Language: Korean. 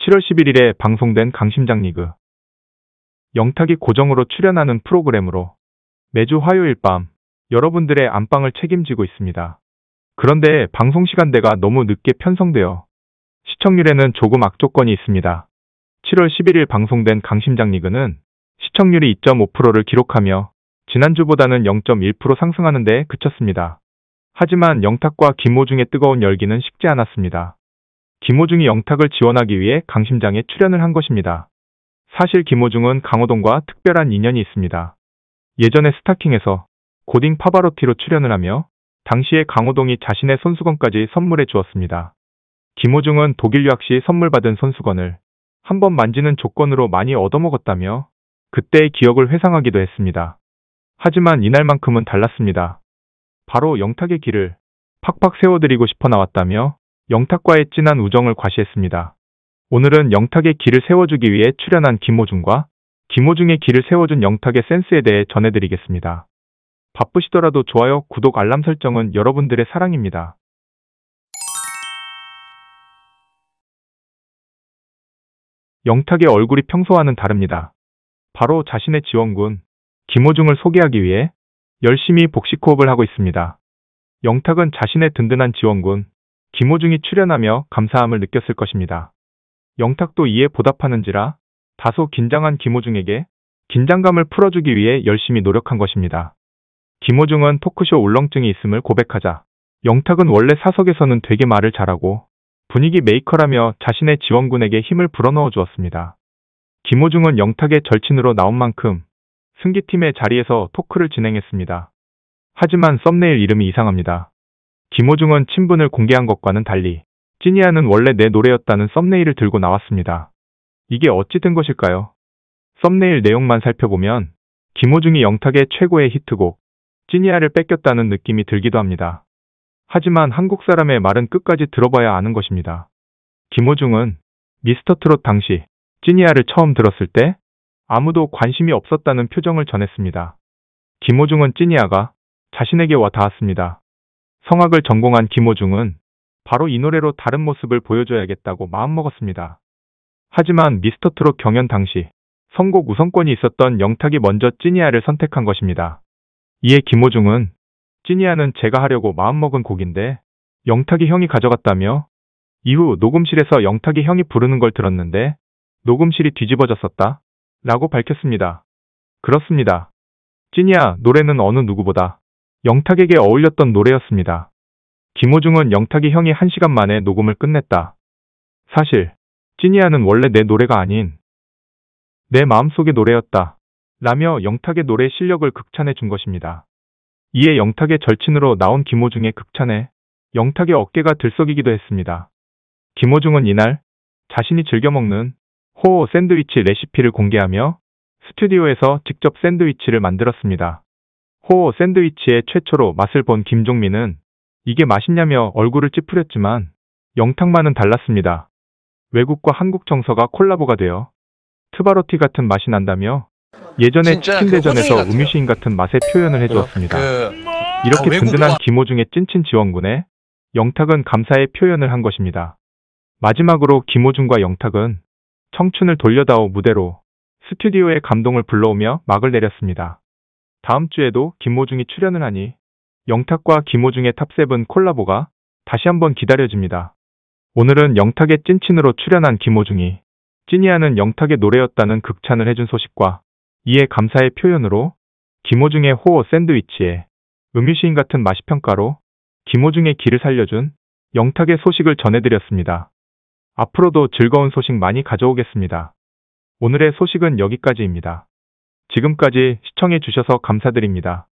7월 11일에 방송된 강심장 리그 영탁이 고정으로 출연하는 프로그램으로 매주 화요일 밤 여러분들의 안방을 책임지고 있습니다. 그런데 방송 시간대가 너무 늦게 편성되어 시청률에는 조금 악조건이 있습니다. 7월 11일 방송된 강심장 리그는 시청률이 2.5%를 기록하며 지난주보다는 0.1% 상승하는 데 그쳤습니다. 하지만 영탁과 김호중의 뜨거운 열기는 식지 않았습니다. 김호중이 영탁을 지원하기 위해 강심장에 출연을 한 것입니다. 사실 김호중은 강호동과 특별한 인연이 있습니다. 예전에 스타킹에서 고딩 파바로티로 출연을 하며 당시에 강호동이 자신의 손수건까지 선물해 주었습니다. 김호중은 독일 유학 시 선물 받은 손수건을 한번 만지는 조건으로 많이 얻어먹었다며 그때의 기억을 회상하기도 했습니다. 하지만 이날만큼은 달랐습니다. 바로 영탁의 길을 팍팍 세워드리고 싶어 나왔다며 영탁과의 진한 우정을 과시했습니다. 오늘은 영탁의 길을 세워주기 위해 출연한 김호중과 김호중의 길을 세워준 영탁의 센스에 대해 전해드리겠습니다. 바쁘시더라도 좋아요, 구독, 알람 설정은 여러분들의 사랑입니다. 영탁의 얼굴이 평소와는 다릅니다. 바로 자신의 지원군, 김호중을 소개하기 위해 열심히 복식호흡을 하고 있습니다. 영탁은 자신의 든든한 지원군, 김호중이 출연하며 감사함을 느꼈을 것입니다. 영탁도 이에 보답하는지라 다소 긴장한 김호중에게 긴장감을 풀어주기 위해 열심히 노력한 것입니다. 김호중은 토크쇼 울렁증이 있음을 고백하자 영탁은 원래 사석에서는 되게 말을 잘하고 분위기 메이커라며 자신의 지원군에게 힘을 불어넣어 주었습니다. 김호중은 영탁의 절친으로 나온 만큼 승기팀의 자리에서 토크를 진행했습니다. 하지만 썸네일 이름이 이상합니다. 김호중은 친분을 공개한 것과는 달리 찐이야는 원래 내 노래였다는 썸네일을 들고 나왔습니다. 이게 어찌 된 것일까요? 썸네일 내용만 살펴보면 김호중이 영탁의 최고의 히트곡 찐이야를 뺏겼다는 느낌이 들기도 합니다. 하지만 한국 사람의 말은 끝까지 들어봐야 아는 것입니다. 김호중은 미스터트롯 당시 찐이야를 처음 들었을 때 아무도 관심이 없었다는 표정을 전했습니다. 김호중은 찐이야가 자신에게 와 닿았습니다. 성악을 전공한 김호중은 바로 이 노래로 다른 모습을 보여줘야겠다고 마음먹었습니다. 하지만 미스터트롯 경연 당시 선곡 우선권이 있었던 영탁이 먼저 찌니아를 선택한 것입니다. 이에 김호중은 찌니아는 제가 하려고 마음먹은 곡인데 영탁이 형이 가져갔다며 이후 녹음실에서 영탁이 형이 부르는 걸 들었는데 녹음실이 뒤집어졌었다 라고 밝혔습니다. 그렇습니다. 찌니아 노래는 어느 누구보다 영탁에게 어울렸던 노래였습니다. 김호중은 영탁이 형이 한시간 만에 녹음을 끝냈다. 사실 찐이야는 원래 내 노래가 아닌 내 마음속의 노래였다. 라며 영탁의 노래 실력을 극찬해 준 것입니다. 이에 영탁의 절친으로 나온 김호중의 극찬에 영탁의 어깨가 들썩이기도 했습니다. 김호중은 이날 자신이 즐겨 먹는 호호 샌드위치 레시피를 공개하며 스튜디오에서 직접 샌드위치를 만들었습니다. 호어 샌드위치의 최초로 맛을 본 김종민은 이게 맛있냐며 얼굴을 찌푸렸지만 영탁만은 달랐습니다. 외국과 한국 정서가 콜라보가 되어 트바로티 같은 맛이 난다며 예전에 치킨 그 대전에서 우미시인 같은 맛의 표현을 해주었습니다. 그... 이렇게 아, 든든한 김호중의 찐친 지원군에 영탁은 감사의 표현을 한 것입니다. 마지막으로 김호중과 영탁은 청춘을 돌려다오 무대로 스튜디오에 감동을 불러오며 막을 내렸습니다. 다음 주에도 김모중이 출연을 하니 영탁과 김호중의 탑세븐 콜라보가 다시 한번 기다려집니다. 오늘은 영탁의 찐친으로 출연한 김호중이 찐이하는 영탁의 노래였다는 극찬을 해준 소식과 이에 감사의 표현으로 김호중의 호어 샌드위치에 음유시인 같은 맛이평가로 김호중의 길을 살려준 영탁의 소식을 전해드렸습니다. 앞으로도 즐거운 소식 많이 가져오겠습니다. 오늘의 소식은 여기까지입니다. 지금까지 시청해 주셔서 감사드립니다.